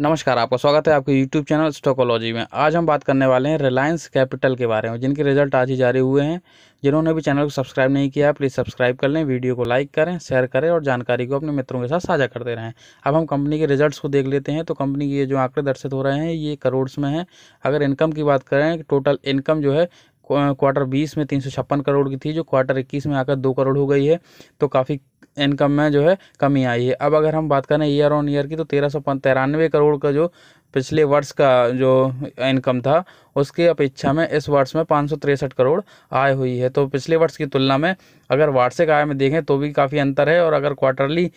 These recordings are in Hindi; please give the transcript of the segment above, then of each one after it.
नमस्कार आपका स्वागत है आपके यूट्यूब चैनल स्टोकोलॉजी में आज हम बात करने वाले हैं रिलायंस कैपिटल के बारे में जिनके रिजल्ट आज ही जारी हुए हैं जिन्होंने भी चैनल को सब्सक्राइब नहीं किया प्लीज़ सब्सक्राइब कर लें वीडियो को लाइक करें शेयर करें और जानकारी को अपने मित्रों के साथ साझा करते रहें अब हम कंपनी के रिजल्ट्स को देख लेते हैं तो कंपनी के ये जो आंकड़े दर्शित हो रहे हैं ये करोड़्स में है अगर इनकम की बात करें टोटल इनकम जो है क्वार्टर बीस में तीन सौ छप्पन करोड़ की थी जो क्वार्टर इक्कीस में आकर दो करोड़ हो गई है तो काफ़ी इनकम में जो है कमी आई है अब अगर हम बात करें ईयर ऑन ईयर की तो तेरह सौ करोड़ का जो पिछले वर्ष का जो इनकम था उसके अपेक्षा में इस वर्ष में पाँच करोड़ आय हुई है तो पिछले वर्ष की तुलना में अगर वार्षिक आय में देखें तो भी काफ़ी अंतर है और अगर क्वार्टरली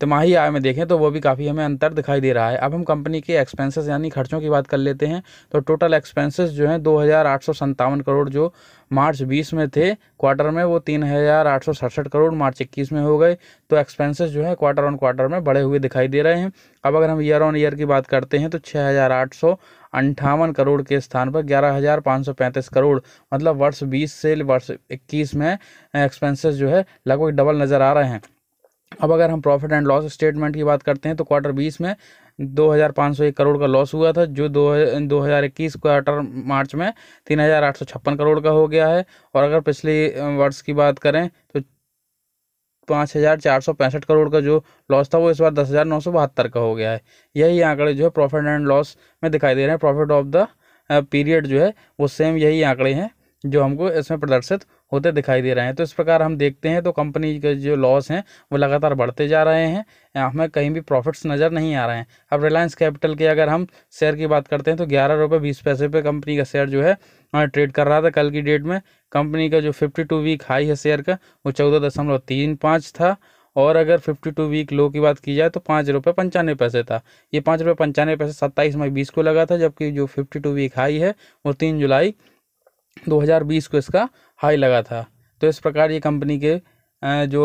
तिमाही आय में देखें तो वो भी काफ़ी हमें अंतर दिखाई दे रहा है अब हम कंपनी के एक्सपेंसेस यानी खर्चों की बात कर लेते हैं तो टोटल एक्सपेंसेस जो हैं दो करोड़ जो मार्च 20 में थे क्वार्टर में वो तीन करोड़ मार्च 21 में हो गए तो एक्सपेंसेस जो है क्वार्टर ऑन क्वार्टर में बढ़े हुए दिखाई दे रहे हैं अब अगर हम ईयर ऑन ईयर की बात करते हैं तो छः हज़ार आठ सौ अंठावन करोड़ के स्थान पर ग्यारह हज़ार पाँच सौ पैंतीस करोड़ मतलब वर्ष बीस से वर्ष इक्कीस में एक्सपेंसेस जो है लगभग डबल नज़र आ रहे हैं अब अगर हम प्रॉफिट एंड लॉस स्टेटमेंट की बात करते हैं तो क्वार्टर बीस में दो हज़ार पाँच सौ एक करोड़ का लॉस हुआ था जो दो दो हज़ार इक्कीस क्वार्टर मार्च में तीन हज़ार आठ सौ छप्पन करोड़ का हो गया है और अगर पिछले वर्ष की बात करें तो पाँच हज़ार चार सौ पैंसठ करोड़ का जो लॉस था वो इस बार दस हज़ार नौ सौ बहत्तर का हो गया है यही आंकड़े जो है प्रॉफिट एंड लॉस में दिखाई दे रहे हैं प्रॉफिट ऑफ द पीरियड जो है वो सेम यही आंकड़े हैं जो हमको इसमें प्रदर्शित होते दिखाई दे रहे हैं तो इस प्रकार हम देखते हैं तो कंपनी के जो लॉस हैं वो लगातार बढ़ते जा रहे हैं हमें कहीं भी प्रॉफिट्स नज़र नहीं आ रहे हैं अब रिलायंस कैपिटल के अगर हम शेयर की बात करते हैं तो ग्यारह रुपये बीस पैसे पे कंपनी का शेयर जो है ट्रेड कर रहा था कल की डेट में कंपनी का जो फिफ्टी टू वीक हाई है शेयर का वो चौदह दशमलव तीन पाँच था और अगर फिफ्टी टू वीक लो की बात की जाए तो पाँच रुपये पंचानवे पैसे था ये पाँच रुपये पंचानवे पैसे सत्ताईस मई बीस को लगा था जबकि जो फिफ्टी टू वीक हाई है वो तीन जुलाई 2020 को इसका हाई लगा था तो इस प्रकार ये कंपनी के जो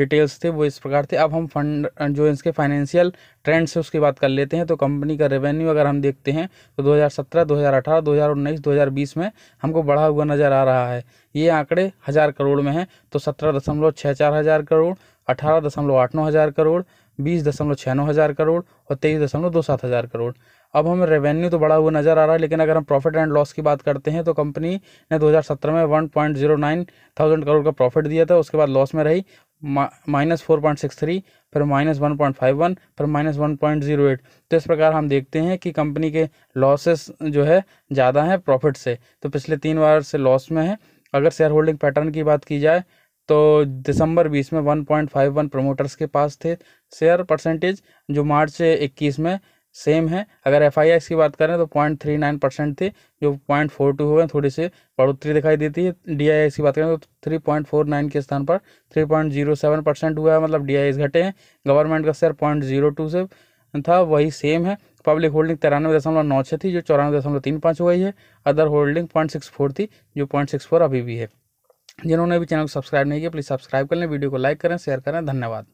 डिटेल्स थे वो इस प्रकार थे अब हम फंड जो इसके फाइनेंशियल ट्रेंड्स है उसकी बात कर लेते हैं तो कंपनी का रेवेन्यू अगर हम देखते हैं तो 2017, 2018, 2019, 2020 में हमको बढ़ा हुआ नज़र आ रहा है ये आंकड़े हज़ार करोड़ में हैं तो सत्रह दशमलव छः चार हज़ार करोड़ अठारह दशमलव आठ नौ हज़ार करोड़ बीस दशमलव छियानवे हज़ार करोड़ और तेईस दशमलव दो सात हज़ार करोड़ अब हमें रेवेन्यू तो बढ़ा हुआ नज़र आ रहा है लेकिन अगर हम प्रॉफिट एंड लॉस की बात करते हैं तो कंपनी ने 2017 में one point zero nine thousand crore का प्रॉफिट दिया था उसके बाद लॉस में रही minus four point six three फिर minus one point five one फिर minus one point zero eight तो इस प्रकार हम देखते हैं कि कंपनी के लॉसेस जो है ज़्यादा हैं प्रॉफिट से तो पिछले तीन बार से लॉस में है अगर शेयर होल्डिंग पैटर्न की बात की जाए तो दिसंबर बीस में one point five one promoters के पास थे शेयर परसेंटेज जो मार्च इक्कीस में सेम है अगर एफ आई की बात करें तो पॉइंट थ्री नाइन परसेंट थी जो पॉइंट फोर टू हो थोड़ी सी बढ़ोतरी दिखाई देती है डी आई की बात करें तो थ्री पॉइंट फोर नाइन के स्थान पर three point zero seven percent हुआ है मतलब डी आई घटे हैं गवर्नमेंट का शेयर पॉइंट जीरो टू से था वही सेम है पब्लिक होल्डिंग तिरानवे दशमलव नौ छः थी जो चौरानवे दशमलव तीन पाँच हुई है other holding point six four थी जो पॉइंट सिक्स फोर अभी भी है जिन्होंने भी चैनल को सब्सक्राइब नहीं किया प्लीज़ सब्सक्राइब कर लें वीडियो को लाइक करें शेयर करें धन्यवाद